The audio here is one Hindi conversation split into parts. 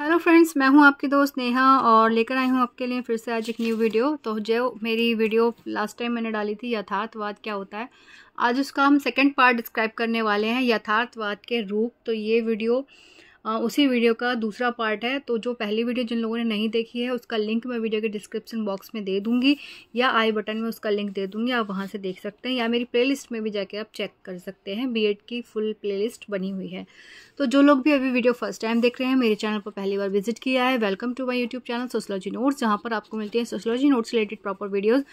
हेलो फ्रेंड्स मैं हूं आपकी दोस्त नेहा और लेकर आई हूं आपके लिए फिर से आज एक न्यू वीडियो तो जो मेरी वीडियो लास्ट टाइम मैंने डाली थी यथार्थवाद क्या होता है आज उसका हम सेकंड पार्ट डिस्क्राइब करने वाले हैं यथार्थवाद के रूप तो ये वीडियो उसी वीडियो का दूसरा पार्ट है तो जो पहली वीडियो जिन लोगों ने नहीं देखी है उसका लिंक मैं वीडियो के डिस्क्रिप्शन बॉक्स में दे दूंगी या आई बटन में उसका लिंक दे दूँगी आप वहाँ से देख सकते हैं या मेरी प्लेलिस्ट में भी जाके आप चेक कर सकते हैं बी की फुल प्ले बनी हुई है तो जो लोग भी अभी वीडियो फर्स्ट टाइम देख रहे हैं मेरे चैनल पर पहली बार विजिट किया है welcome to my YouTube channel sociology notes जहाँ पर आपको मिलती है sociology notes related proper videos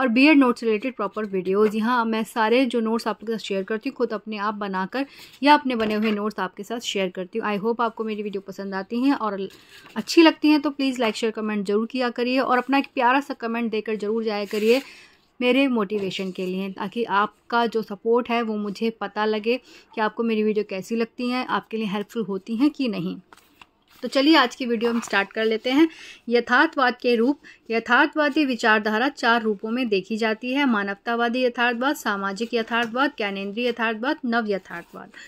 और B Ed notes related proper videos यहाँ मैं सारे जो नोट्स आपके साथ शेयर करती हूँ खुद अपने आप बनाकर या अपने बने हुए नोट्स आपके साथ शेयर करती हूँ आई होप होप आपको मेरी वीडियो पसंद आती हैं और अच्छी लगती हैं तो प्लीज़ लाइक शेयर कमेंट जरूर किया करिए और अपना एक प्यारा सा कमेंट देकर जरूर जाया करिए मेरे मोटिवेशन के लिए ताकि आपका जो सपोर्ट है वो मुझे पता लगे कि आपको मेरी वीडियो कैसी लगती हैं आपके लिए हेल्पफुल होती हैं कि नहीं तो चलिए आज की वीडियो हम स्टार्ट कर लेते हैं यथार्थवाद के रूप यथार्थवादी विचारधारा चार रूपों में देखी जाती है मानवतावादी यथार्थवाद सामाजिक यथार्थवाद ज्ञानेन्द्रीय यथार्थवाद नव यथार्थवाद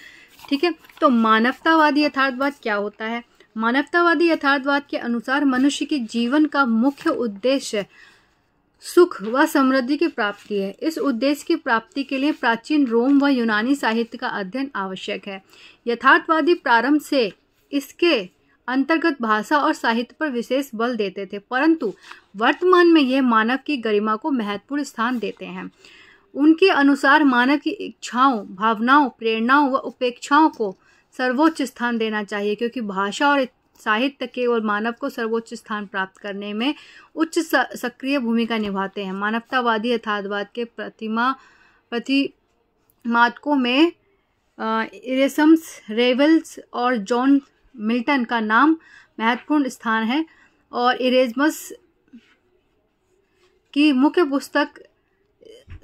ठीक है तो मानवतावादी यथार्थवाद क्या होता है मानवतावादी यथार्थवाद के अनुसार मनुष्य के जीवन का मुख्य उद्देश्य सुख व समृद्धि की प्राप्ति है इस उद्देश्य की प्राप्ति के लिए प्राचीन रोम व यूनानी साहित्य का अध्ययन आवश्यक है यथार्थवादी प्रारंभ से इसके अंतर्गत भाषा और साहित्य पर विशेष बल देते थे परंतु वर्तमान में यह मानव की गरिमा को महत्वपूर्ण स्थान देते हैं उनके अनुसार मानव की इच्छाओं भावनाओं प्रेरणाओं व उपेक्षाओं को सर्वोच्च स्थान देना चाहिए क्योंकि भाषा और साहित्य केवल मानव को सर्वोच्च स्थान प्राप्त करने में उच्च सक्रिय भूमिका निभाते हैं मानवतावादी यथार्थवाद के प्रतिमा प्रतिमातकों में इरेसम्स रेवल्स और जॉन मिल्टन का नाम महत्वपूर्ण स्थान है और इरेजमस की मुख्य पुस्तक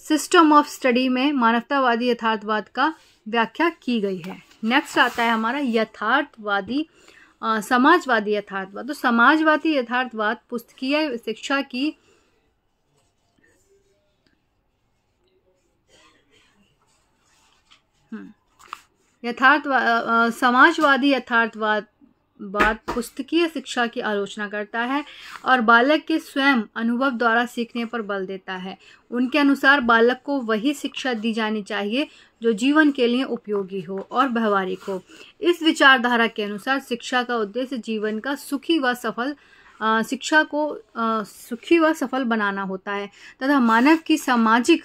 सिस्टम ऑफ स्टडी में मानवतावादी यथार्थवाद का व्याख्या की गई है नेक्स्ट आता है हमारा यथार्थवादी समाजवादी यथार्थवाद तो समाजवादी यथार्थवाद पुस्तकीय शिक्षा की हम्म, यथार्थवाद समाजवादी यथार्थवाद बाद पुस्तकीय शिक्षा की आलोचना करता है और बालक के स्वयं अनुभव द्वारा सीखने पर बल देता है उनके अनुसार बालक को वही शिक्षा दी जानी चाहिए जो जीवन के लिए उपयोगी हो और व्यवहारिक हो इस विचारधारा के अनुसार शिक्षा का उद्देश्य जीवन का सुखी व सफल शिक्षा को सुखी व सफल बनाना होता है तथा मानव की सामाजिक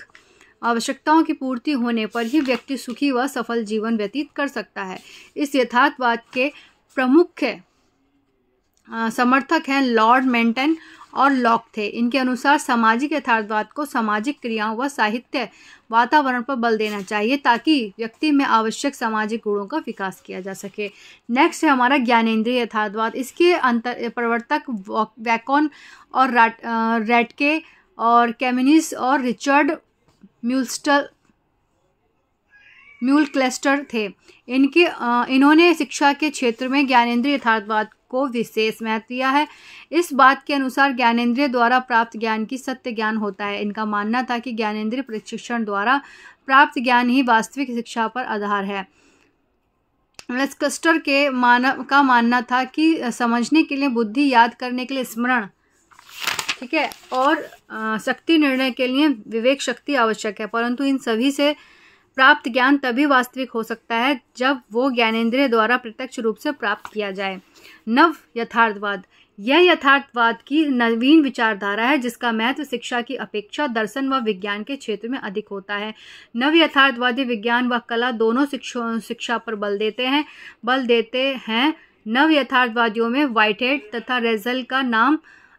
आवश्यकताओं की पूर्ति होने पर ही व्यक्ति सुखी व सफल जीवन व्यतीत कर सकता है इस यथार्थवाद के प्रमुख है समर्थक हैं लॉर्ड मेंटन और लॉक थे इनके अनुसार सामाजिक यथार्थवाद को सामाजिक क्रियाओं व साहित्य वातावरण पर बल देना चाहिए ताकि व्यक्ति में आवश्यक सामाजिक गुणों का विकास किया जा सके नेक्स्ट है हमारा ज्ञानेन्द्रीय यथार्थवाद इसके अंतर प्रवर्तक वैकॉन और रेटके और कैमिनिस और रिचर्ड म्यूस्टल म्यूल क्लस्टर थे इनके इन्होंने शिक्षा के क्षेत्र में ज्ञानेन्द्रिय यथार्थवाद को विशेष महत्व दिया है इस बात के अनुसार ज्ञानेन्द्रिय द्वारा प्राप्त ज्ञान की सत्य ज्ञान होता है इनका मानना था कि ज्ञानेन्द्रिय प्रशिक्षण द्वारा प्राप्त ज्ञान ही वास्तविक शिक्षा पर आधार है लस्कस्टर के मानव का मानना था कि समझने के लिए बुद्धि याद करने के लिए स्मरण ठीक है और शक्ति निर्णय के लिए विवेक शक्ति आवश्यक है परंतु इन सभी से प्राप्त ज्ञान तभी वास्तविक हो सकता है जब वो ज्ञानेन्द्रिय द्वारा प्रत्यक्ष रूप से प्राप्त किया जाए नव यथार्थवाद यह यथार्थवाद की नवीन विचारधारा है जिसका महत्व शिक्षा की अपेक्षा दर्शन व विज्ञान के क्षेत्र में अधिक होता है नव यथार्थवादी विज्ञान व कला दोनों शिक्षा पर बल देते हैं बल देते हैं नव यथार्थवादियों में वाइटहेड तथा रेजल का नाम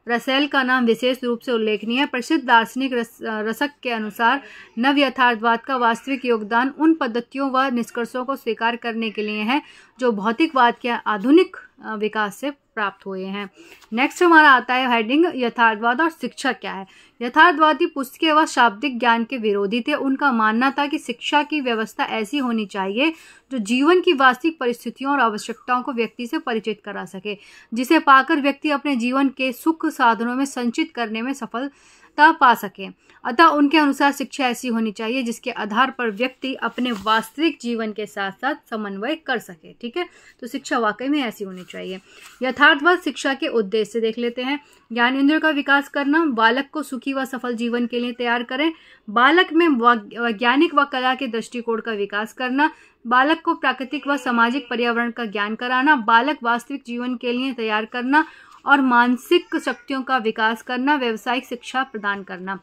रसेल का नाम विशेष रूप से उल्लेखनीय है प्रसिद्ध दार्शनिक रस, रसक के अनुसार नव यथार्थवाद का वास्तविक योगदान उन पद्धतियों व निष्कर्षों को स्वीकार करने के लिए है जो भौतिकवाद के आधुनिक विकास से प्राप्त हुए हैं नेक्स्ट हमारा आता है हेडिंग यथार्थवाद और शिक्षा क्या है यथार्थवादी पुस्तकें व शाब्दिक ज्ञान के विरोधी थे उनका मानना था कि शिक्षा की व्यवस्था ऐसी होनी चाहिए जो जीवन की वास्तविक परिस्थितियों और आवश्यकताओं को व्यक्ति से परिचित करा सके जिसे पाकर व्यक्ति अपने जीवन के सुख साधनों में संचित करने में सफल तह पा सकें अतः उनके अनुसार शिक्षा ऐसी होनी चाहिए जिसके आधार पर व्यक्ति अपने वास्तविक जीवन के साथ साथ समन्वय कर सके ठीक है तो शिक्षा वाकई में ऐसी होनी चाहिए यथार्थवाद शिक्षा के उद्देश्य देख लेते हैं ज्ञान इंद्र का विकास करना बालक को सुखी व सफल जीवन के लिए तैयार करें बालक में वैज्ञानिक व कला के दृष्टिकोण का विकास करना बालक को प्राकृतिक व सामाजिक पर्यावरण का ज्ञान कराना बालक वास्तविक जीवन के लिए तैयार करना और मानसिक शक्तियों का विकास करना व्यवसायिक शिक्षा प्रदान करना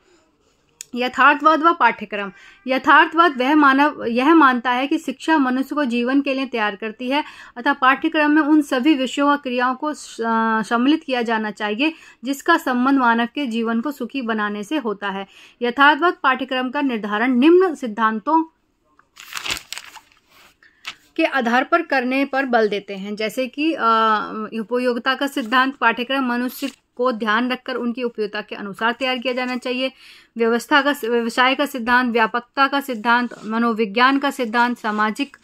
यथार्थवाद व पाठ्यक्रम यथार्थवाद वह मानव यह मानता है कि शिक्षा मनुष्य को जीवन के लिए तैयार करती है अतः पाठ्यक्रम में उन सभी विषयों व क्रियाओं को सम्मिलित किया जाना चाहिए जिसका संबंध मानव के जीवन को सुखी बनाने से होता है यथार्थवाद पाठ्यक्रम का निर्धारण निम्न सिद्धांतों के आधार पर करने पर बल देते हैं जैसे कि उपयोगिता का सिद्धांत पाठ्यक्रम मनुष्य को ध्यान रखकर उनकी उपयोगिता के अनुसार तैयार किया जाना चाहिए व्यवस्था का व्यवसाय का सिद्धांत व्यापकता का सिद्धांत मनोविज्ञान का सिद्धांत सामाजिक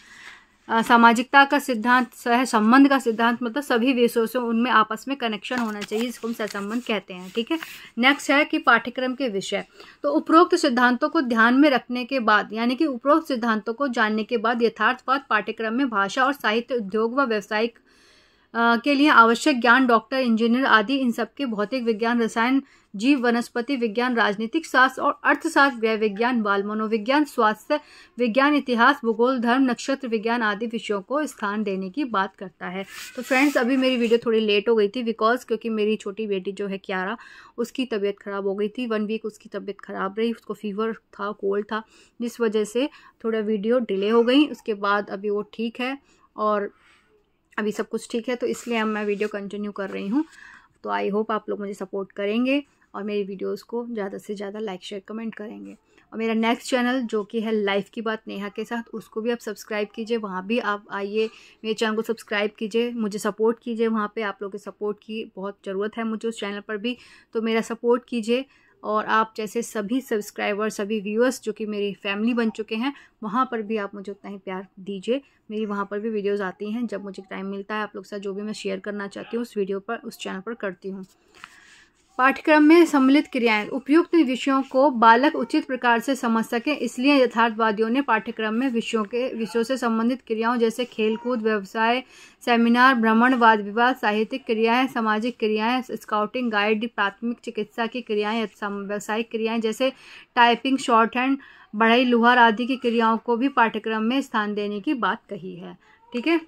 सामाजिकता का सिद्धांत सहसंबंध का सिद्धांत मतलब सभी विषयों से उनमें आपस में कनेक्शन होना चाहिए जिसको हम सहसंबंध कहते हैं ठीक है नेक्स्ट है कि पाठ्यक्रम के विषय तो उपरोक्त सिद्धांतों को ध्यान में रखने के बाद यानी कि उपरोक्त सिद्धांतों को जानने के बाद यथार्थवाद पाठ्यक्रम में भाषा और साहित्य उद्योग व व्यावसायिक के लिए आवश्यक ज्ञान डॉक्टर इंजीनियर आदि इन सब के भौतिक विज्ञान रसायन जीव वनस्पति विज्ञान राजनीतिक शास्त्र और अर्थशास्त्र व्यय विज्ञान बाल मनोविज्ञान स्वास्थ्य विज्ञान इतिहास भूगोल धर्म नक्षत्र विज्ञान आदि विषयों को स्थान देने की बात करता है तो फ्रेंड्स अभी मेरी वीडियो थोड़ी लेट हो गई थी बिकॉज क्योंकि मेरी छोटी बेटी जो है क्यारा उसकी तबीयत ख़राब हो गई थी वन वीक उसकी तबीयत ख़राब रही उसको फीवर था कोल्ड था जिस वजह से थोड़ा वीडियो डिले हो गई उसके बाद अभी वो ठीक है और अभी सब कुछ ठीक है तो इसलिए अब मैं वीडियो कंटिन्यू कर रही हूँ तो आई होप आप लोग मुझे सपोर्ट करेंगे और मेरी वीडियोस को ज़्यादा से ज़्यादा लाइक शेयर कमेंट करेंगे और मेरा नेक्स्ट चैनल जो कि है लाइफ की बात नेहा के साथ उसको भी आप सब्सक्राइब कीजिए वहाँ भी आप आइए मेरे चैनल को सब्सक्राइब कीजिए मुझे सपोर्ट कीजिए वहाँ पे आप लोगों के सपोर्ट की बहुत ज़रूरत है मुझे उस चैनल पर भी तो मेरा सपोर्ट कीजिए और आप जैसे सभी सब्सक्राइबर सभी व्यूअर्स जो कि मेरी फैमिली बन चुके हैं वहाँ पर भी आप मुझे उतना ही प्यार दीजिए मेरी वहाँ पर भी वीडियोज़ आती हैं जब मुझे टाइम मिलता है आप लोग के साथ जो भी मैं शेयर करना चाहती हूँ उस वीडियो पर उस चैनल पर करती हूँ पाठ्यक्रम में सम्मिलित क्रियाएं उपयुक्त विषयों को बालक उचित प्रकार से समझ सके इसलिए यथार्थवादियों ने पाठ्यक्रम में विषयों के विषयों से संबंधित क्रियाओं जैसे खेलकूद व्यवसाय सेमिनार भ्रमण वाद विवाद साहित्यिक क्रियाएं सामाजिक क्रियाएं स्काउटिंग गाइड प्राथमिक चिकित्सा की क्रियाएं व्यावसायिक क्रियाएं जैसे टाइपिंग शॉर्ट हैंड बढ़ई लुहार आदि की क्रियाओं को भी पाठ्यक्रम में स्थान देने की बात कही है ठीक है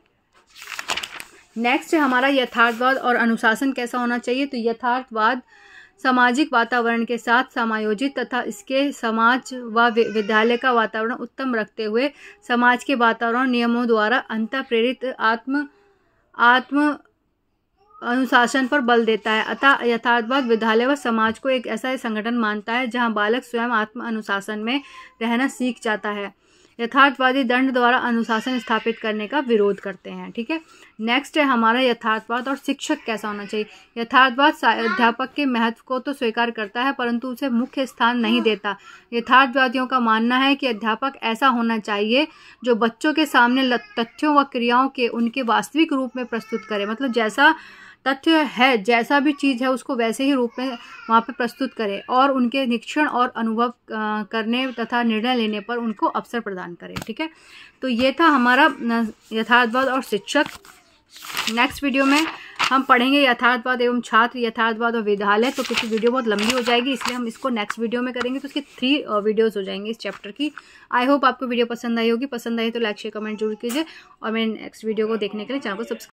नेक्स्ट है हमारा यथार्थवाद और अनुशासन कैसा होना चाहिए तो यथार्थवाद सामाजिक वातावरण के साथ समायोजित तथा इसके समाज व विद्यालय का वातावरण उत्तम रखते हुए समाज के वातावरण नियमों द्वारा अंत प्रेरित आत्म आत्म अनुशासन पर बल देता है अतः यथार्थवाद विद्यालय व समाज को एक ऐसा संगठन मानता है जहां बालक स्वयं आत्म अनुशासन में रहना सीख जाता है यथार्थवादी दंड द्वारा अनुशासन स्थापित करने का विरोध करते हैं ठीक है नेक्स्ट है हमारा यथार्थवाद और शिक्षक कैसा होना चाहिए यथार्थवाद अध्यापक के महत्व को तो स्वीकार करता है परंतु उसे मुख्य स्थान नहीं देता यथार्थवादियों का मानना है कि अध्यापक ऐसा होना चाहिए जो बच्चों के सामने तथ्यों व क्रियाओं के उनके वास्तविक रूप में प्रस्तुत करे मतलब जैसा तथ्य है जैसा भी चीज़ है उसको वैसे ही रूप में वहाँ पर प्रस्तुत करें और उनके निरीक्षण और अनुभव करने तथा निर्णय लेने पर उनको अवसर प्रदान करें ठीक है तो ये था हमारा यथार्थवाद और शिक्षक नेक्स्ट वीडियो में हम पढ़ेंगे यथार्थवाद एवं छात्र यथार्थवाद और विद्यालय तो क्योंकि वीडियो बहुत लंबी हो जाएगी इसलिए हम इसको नेक्स्ट वीडियो में करेंगे तो उसकी थ्री वीडियोस हो जाएंगे इस चैप्टर की आई होप आपको वीडियो पसंद आई होगी पसंद आई तो लाइक शेयर कमेंट जरूर कीजिए और मेरे नेक्स्ट वीडियो को देखने के लिए चैनल को सब्सक्राइब